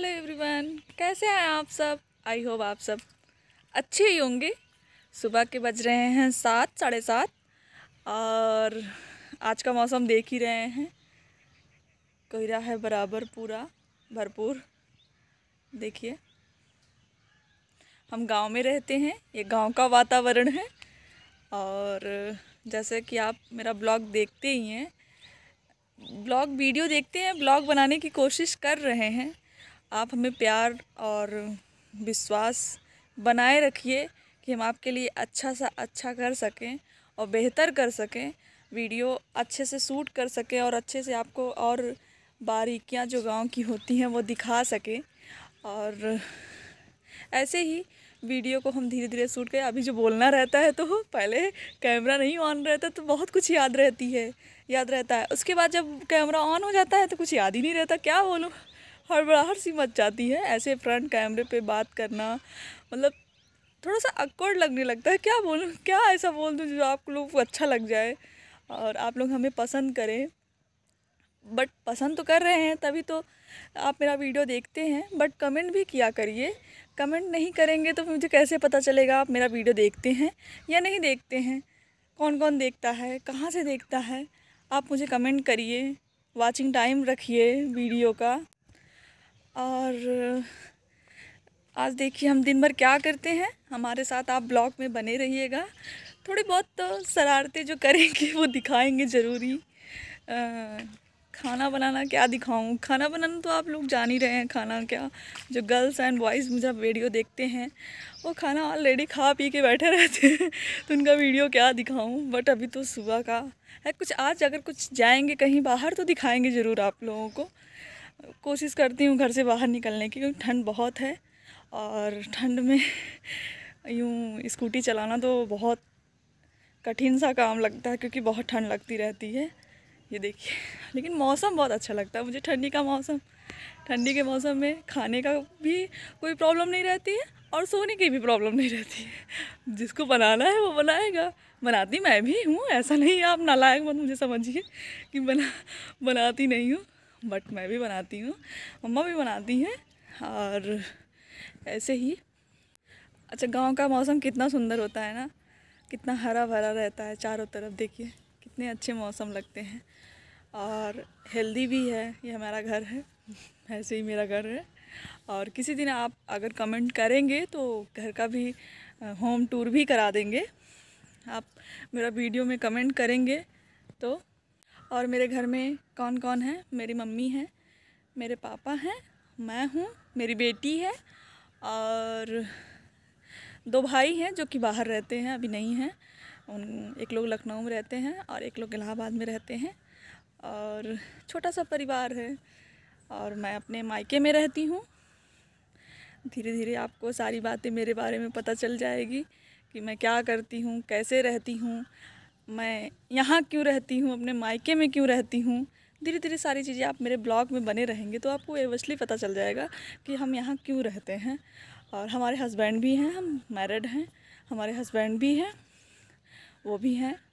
hello everyone कैसे हैं आप सब आई होप आप सब अच्छे ही होंगे सुबह के बज रहे हैं सात साढ़े सात और आज का मौसम देख ही रहे हैं कोहरा है बराबर पूरा भरपूर देखिए हम गांव में रहते हैं ये गांव का वातावरण है और जैसे कि आप मेरा ब्लॉग देखते ही हैं ब्लॉग वीडियो देखते हैं ब्लॉग बनाने की कोशिश कर रहे हैं आप हमें प्यार और विश्वास बनाए रखिए कि हम आपके लिए अच्छा सा अच्छा कर सकें और बेहतर कर सकें वीडियो अच्छे से शूट कर सकें और अच्छे से आपको और बारीकियां जो गांव की होती हैं वो दिखा सकें और ऐसे ही वीडियो को हम धीरे धीरे शूट करें अभी जो बोलना रहता है तो पहले कैमरा नहीं ऑन रहता तो बहुत कुछ याद रहती है याद रहता है उसके बाद जब कैमरा ऑन हो जाता है तो कुछ याद ही नहीं रहता क्या बोलूँ हड़बड़ाहट सी मच जाती है ऐसे फ्रंट कैमरे पे बात करना मतलब थोड़ा सा अकवर्ड लगने लगता है क्या बोलूँ क्या ऐसा बोल दूँ जो आप लोग को अच्छा लग जाए और आप लोग हमें पसंद करें बट पसंद तो कर रहे हैं तभी तो आप मेरा वीडियो देखते हैं बट कमेंट भी किया करिए कमेंट नहीं करेंगे तो मुझे कैसे पता चलेगा आप मेरा वीडियो देखते हैं या नहीं देखते हैं कौन कौन देखता है कहाँ से देखता है आप मुझे कमेंट करिए वाचिंग टाइम रखिए वीडियो का और आज देखिए हम दिन भर क्या करते हैं हमारे साथ आप ब्लॉग में बने रहिएगा थोड़ी बहुत तो शरारतें जो करेंगे वो दिखाएंगे ज़रूरी खाना बनाना क्या दिखाऊं खाना बनाना तो आप लोग जान ही रहे हैं खाना क्या जो गर्ल्स एंड बॉयज़ मुझे वीडियो देखते हैं वो खाना ऑलरेडी खा पी के बैठे रहते हैं तो उनका वीडियो क्या दिखाऊं बट अभी तो सुबह का है कुछ आज अगर कुछ जाएंगे कहीं बाहर तो दिखाएंगे ज़रूर आप लोगों को कोशिश करती हूँ घर से बाहर निकलने की क्योंकि ठंड बहुत है और ठंड में यूँ स्कूटी चलाना तो बहुत कठिन सा काम लगता है क्योंकि बहुत ठंड लगती रहती है ये देखिए लेकिन मौसम बहुत अच्छा लगता है मुझे ठंडी का मौसम ठंडी के मौसम में खाने का भी कोई प्रॉब्लम नहीं रहती है और सोने की भी प्रॉब्लम नहीं रहती है जिसको बनाना है वो बनाएगा बनाती मैं भी हूँ ऐसा नहीं आप नालायक मत मुझे समझिए कि बना बनाती नहीं हूँ बट मैं भी बनाती हूँ मम्मा भी बनाती हैं और ऐसे ही अच्छा गांव का मौसम कितना सुंदर होता है ना कितना हरा भरा रहता है चारों तरफ देखिए कितने अच्छे मौसम लगते हैं और हेल्दी भी है ये हमारा घर है ऐसे ही मेरा घर है और किसी दिन आप अगर कमेंट करेंगे तो घर का भी होम टूर भी करा देंगे आप मेरा वीडियो में कमेंट करेंगे तो और मेरे घर में कौन कौन है मेरी मम्मी है मेरे पापा हैं मैं हूँ मेरी बेटी है और दो भाई हैं जो कि बाहर रहते हैं अभी नहीं हैं उन एक लोग लखनऊ में रहते हैं और एक लोग इलाहाबाद में रहते हैं और छोटा सा परिवार है और मैं अपने मायके में रहती हूँ धीरे धीरे आपको सारी बातें मेरे बारे में पता चल जाएगी कि मैं क्या करती हूँ कैसे रहती हूँ मैं यहाँ क्यों रहती हूँ अपने मायके में क्यों रहती हूँ धीरे धीरे सारी चीज़ें आप मेरे ब्लॉग में बने रहेंगे तो आपको एवसली पता चल जाएगा कि हम यहाँ क्यों रहते हैं और हमारे हस्बैंड भी हैं हम मैरिड हैं हमारे हस्बैंड भी हैं वो भी हैं